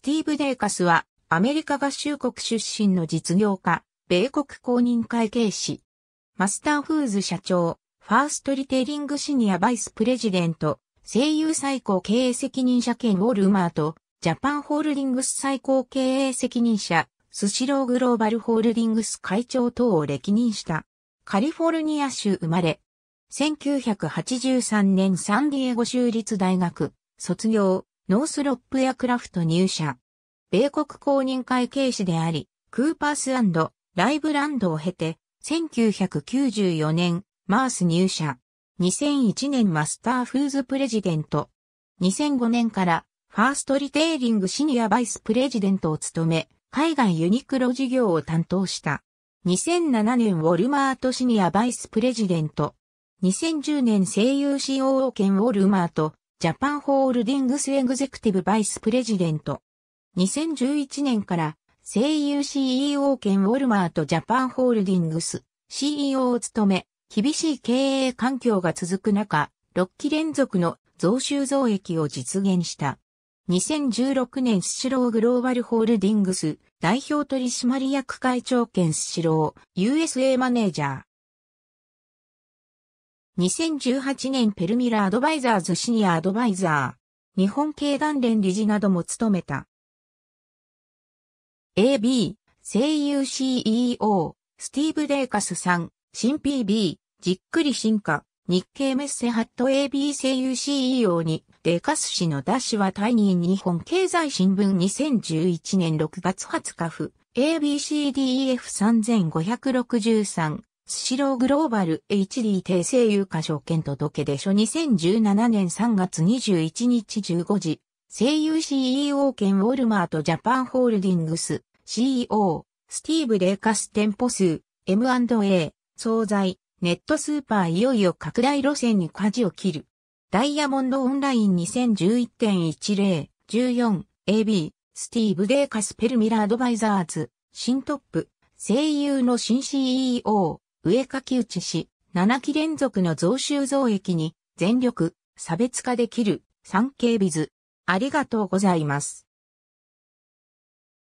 スティーブ・デーカスは、アメリカ合衆国出身の実業家、米国公認会計士、マスターフーズ社長、ファーストリテイリングシニアバイスプレジデント、声優最高経営責任者兼ウォルマート、ジャパンホールディングス最高経営責任者、スシローグローバルホールディングス会長等を歴任した。カリフォルニア州生まれ。1983年サンディエゴ州立大学、卒業。ノースロップエアクラフト入社。米国公認会計士であり、クーパースライブランドを経て、1994年、マース入社。2001年マスターフーズプレジデント。2005年からファーストリテイリングシニアバイスプレジデントを務め、海外ユニクロ事業を担当した。2007年ウォルマートシニアバイスプレジデント。2010年声優 COO 兼ウォルマートジャパンホールディングスエグゼクティブバイスプレジデント。2011年から声優 CEO 兼ウォルマーとジャパンホールディングス CEO を務め、厳しい経営環境が続く中、6期連続の増収増益を実現した。2016年スシローグローバルホールディングス代表取締役会長兼スシロー USA マネージャー2018年ペルミラアドバイザーズシニアアドバイザー、日本経団連理事なども務めた。AB、声優 CEO、スティーブ・デーカスさん、新 PB、じっくり進化、日経メッセハット AB 声優 CEO に、デカス氏のダッシュは退任日本経済新聞2011年6月20日府 ABCDEF3563 スシローグローバル HD 訂正有価証券届出書2017年3月21日15時、声優 CEO 兼ウォルマートジャパンホールディングス CEO、スティーブ・レイカス店舗数、M&A、総菜、ネットスーパーいよいよ拡大路線に舵を切る。ダイヤモンドオンライン2011.10、14、AB、スティーブ・レイカスペルミラアドバイザーズ、新トップ、声優の新 CEO、上書き打ちし、7期連続の増収増益に全力、差別化できる、産経ビズ。ありがとうございます。